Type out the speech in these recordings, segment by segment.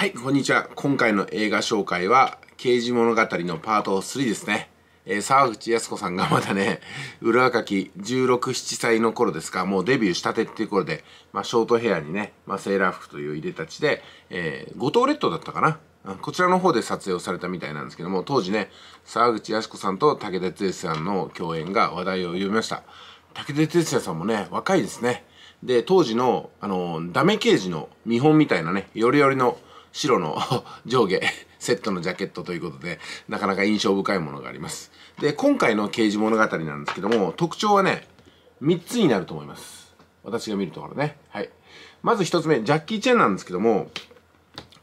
はい、こんにちは。今回の映画紹介は、刑事物語のパート3ですね。えー、沢口靖子さんがまだね、裏書き16、7歳の頃ですか、もうデビューしたてっていう頃で、まあ、ショートヘアにね、まあ、セーラー服という入れたちで、えー、五島列島だったかな。こちらの方で撮影をされたみたいなんですけども、当時ね、沢口靖子さんと武田鉄矢さんの共演が話題を呼びました。武田鉄矢さんもね、若いですね。で、当時の、あの、ダメ刑事の見本みたいなね、よりよりの白の 上下セットのジャケットということで、なかなか印象深いものがあります。で、今回の刑事物語なんですけども、特徴はね、3つになると思います。私が見るところね。はい。まず1つ目、ジャッキー・チェンなんですけども、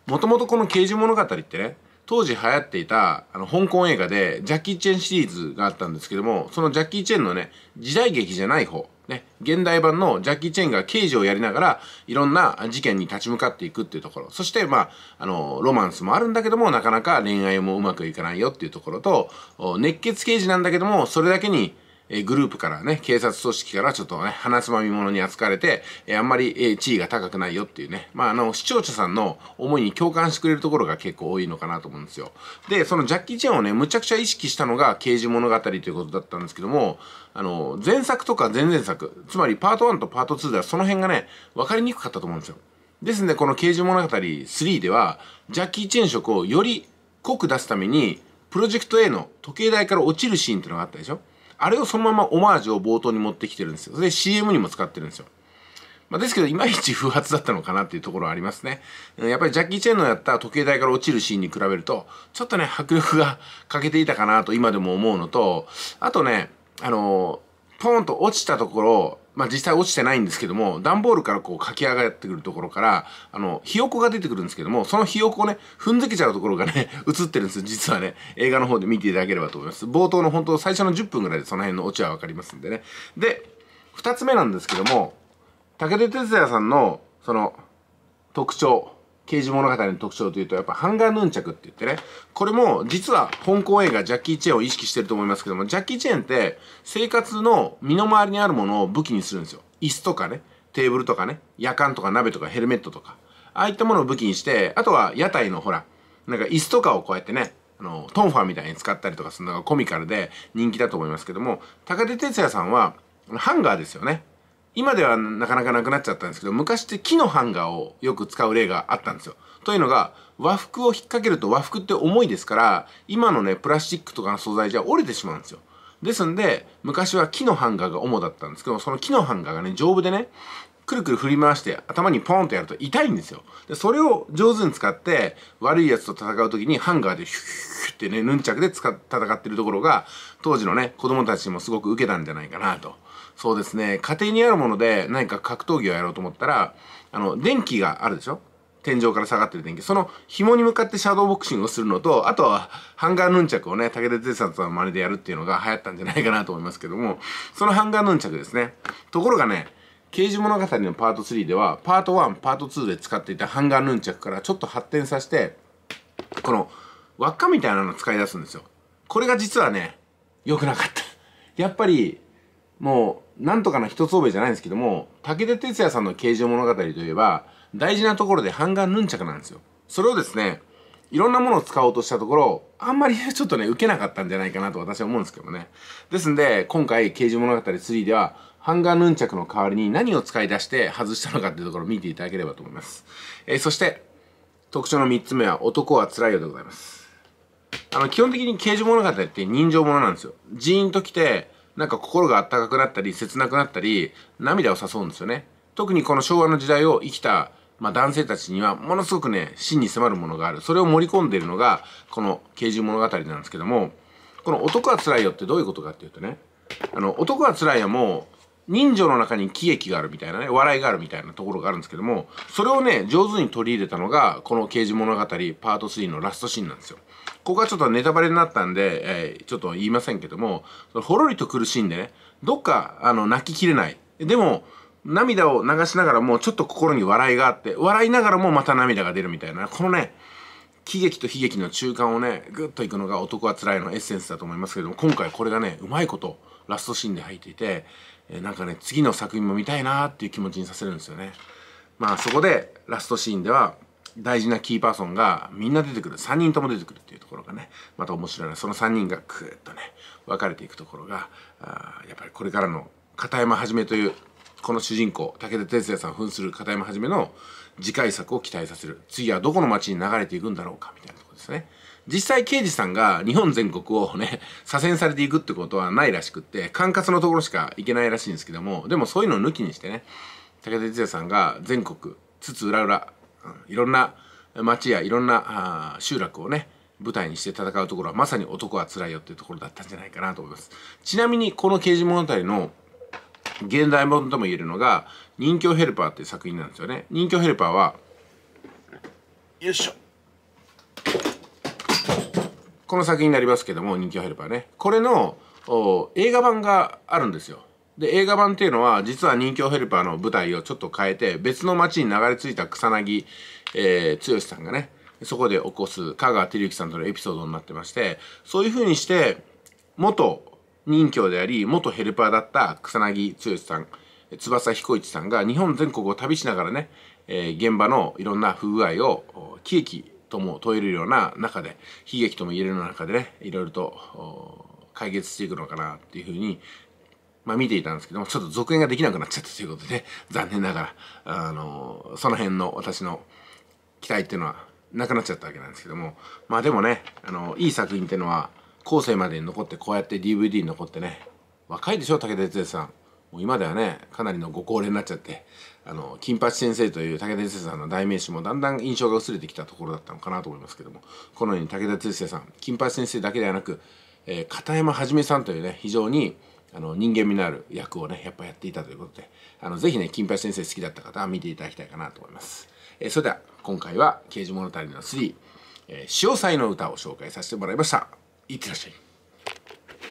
もともとこの刑事物語ってね、当時流行っていた、あの、香港映画で、ジャッキー・チェンシリーズがあったんですけども、そのジャッキー・チェンのね、時代劇じゃない方、ね、現代版のジャッキー・チェンが刑事をやりながら、いろんな事件に立ち向かっていくっていうところ。そして、まあ、あの、ロマンスもあるんだけども、なかなか恋愛もうまくいかないよっていうところと、熱血刑事なんだけども、それだけに、えグループからね、警察組織からちょっとね、鼻つまみ者に扱われて、えあんまり、え地位が高くないよっていうね、まあ、あの、視聴者さんの思いに共感してくれるところが結構多いのかなと思うんですよ。で、そのジャッキー・チェンをね、むちゃくちゃ意識したのが、刑事物語ということだったんですけども、あの、前作とか前々作、つまりパート1とパート2ではその辺がね、分かりにくかったと思うんですよ。ですんで、この刑事物語3では、ジャッキー・チェン色をより濃く出すために、プロジェクト A の時計台から落ちるシーンっていうのがあったでしょあれをそのままオマージュを冒頭に持ってきてるんですよ。で CM にも使ってるんですよ。まあ、ですけど、いまいち不発だったのかなっていうところはありますね。やっぱりジャッキー・チェンのやった時計台から落ちるシーンに比べると、ちょっとね、迫力が欠けていたかなと今でも思うのと、あとね、あのーポーンと落ちたところ、まあ、実際落ちてないんですけども、段ボールからこう駆け上がってくるところから、あの、ひよこが出てくるんですけども、そのひよこをね、踏んづけちゃうところがね、映ってるんです実はね、映画の方で見ていただければと思います。冒頭の本当最初の10分ぐらいでその辺のオチはわかりますんでね。で、2つ目なんですけども、武田鉄矢さんの、その、特徴。刑事物語の特徴というと、やっぱハンガーヌンチャクって言ってね、これも実は香港映画ジャッキー・チェーンを意識してると思いますけども、ジャッキー・チェーンって生活の身の回りにあるものを武器にするんですよ。椅子とかね、テーブルとかね、夜間とか鍋とかヘルメットとか、ああいったものを武器にして、あとは屋台のほら、なんか椅子とかをこうやってね、あの、トンファーみたいに使ったりとかするのがコミカルで人気だと思いますけども、高手哲也さんはハンガーですよね。今ではなかなかなくなっちゃったんですけど、昔って木のハンガーをよく使う例があったんですよ。というのが、和服を引っ掛けると和服って重いですから、今のね、プラスチックとかの素材じゃ折れてしまうんですよ。ですんで、昔は木のハンガーが主だったんですけど、その木のハンガーがね、丈夫でね、くるくる振り回して頭にポーンとやると痛いんですよ。で、それを上手に使って悪いやつと戦う時にハンガーでヒュッヒュッってね、ヌンチャクで使戦ってるところが当時のね、子供たちもすごく受けたんじゃないかなと。そうですね、家庭にあるもので何か格闘技をやろうと思ったら、あの、電気があるでしょ天井から下がってる電気。その紐に向かってシャドーボクシングをするのと、あとはハンガーヌンチャクをね、武田鉄矢さんの真似でやるっていうのが流行ったんじゃないかなと思いますけども、そのハンガーヌンチャクですね。ところがね、刑事物語のパート3ではパート1パート2で使っていたハンガーヌンチャクからちょっと発展させてこの輪っかみたいなのを使い出すんですよこれが実はね良くなかった やっぱりもうなんとかの一つ覚えじゃないんですけども武田鉄矢さんの刑事物語といえば大事なところでハンガーヌンチャクなんですよそれをですねいろんなものを使おうとしたところ、あんまり ちょっとね、受けなかったんじゃないかなと私は思うんですけどね。ですんで、今回、刑事物語3では、ハンガーヌンチャクの代わりに何を使い出して外したのかっていうところを見ていただければと思います。えー、そして、特徴の3つ目は、男は辛いよでございます。あの、基本的に刑事物語って人情物なんですよ。ジーンと来て、なんか心があったかくなったり、切なくなったり、涙を誘うんですよね。特にこの昭和の時代を生きた、まあ、男性たちには、ものすごくね、真に迫るものがある。それを盛り込んでいるのが、この刑事物語なんですけども、この男は辛いよってどういうことかっていうとね、あの、男は辛いよも、人情の中に喜劇があるみたいなね、笑いがあるみたいなところがあるんですけども、それをね、上手に取り入れたのが、この刑事物語パート3のラストシーンなんですよ。ここはちょっとネタバレになったんで、えー、ちょっと言いませんけども、ほろりと苦しんでね、どっか、あの、泣ききれない。でも、涙を流しながらもちょっと心に笑いがあって、笑いながらもまた涙が出るみたいな、このね、喜劇と悲劇の中間をね、ぐっといくのが男は辛いのエッセンスだと思いますけども、今回これがね、うまいこと、ラストシーンで入っていて、えなんかね次の作品も見たいなーっていう気持ちにさせるんですよねまあそこでラストシーンでは大事なキーパーソンがみんな出てくる3人とも出てくるっていうところがねまた面白いなその3人がクーッとね分かれていくところがあやっぱりこれからの片山はじめというこの主人公武田鉄矢さん扮する片山はじめの次回作を期待させる次はどこの町に流れていくんだろうかみたいなところですね実際刑事さんが日本全国をね、左遷されていくってことはないらしくって、管轄のところしか行けないらしいんですけども、でもそういうのを抜きにしてね、武田鉄矢さんが全国、津々浦々、うん、いろんな町やいろんな集落をね、舞台にして戦うところはまさに男は辛いよっていうところだったんじゃないかなと思います。ちなみにこの刑事物語の現代物とも言えるのが「任侠ヘルパー」っていう作品なんですよね。任侠ヘルパーはよいしょこの作品になりますけども、人気ヘルパーね。これの映画版があるんですよ。で、映画版っていうのは、実は人気ヘルパーの舞台をちょっと変えて、別の町に流れ着いた草薙、えー、剛さんがね、そこで起こす香川照之さんとのエピソードになってまして、そういう風にして、元任侠であり、元ヘルパーだった草薙剛さん、翼彦一さんが日本全国を旅しながらね、えー、現場のいろんな不具合を喜劇とも問えるような中で悲劇とも言えるような中でねいろいろと解決していくのかなっていうふうにまあ見ていたんですけども、ちょっと続編ができなくなっちゃったということで、残念ながら、あのその辺の私の期待っていうのはなくなっちゃったわけなんですけども、まあでもね、あのいい作品っていうのは、後世までに残って、こうやって DVD に残ってね、若いでしょ、武田哲也さん。もう今ではねかなりのご高齢になっちゃってあの金八先生という武田鉄矢さんの代名詞もだんだん印象が薄れてきたところだったのかなと思いますけどもこのように武田鉄矢さん金八先生だけではなく、えー、片山はじめさんというね非常にあの人間味のある役をねやっぱやっていたということであのぜひね金八先生好きだった方は見ていただきたいかなと思います、えー、それでは今回は「刑事物語」の3「えー、潮騒の歌」を紹介させてもらいましたいってらっしゃい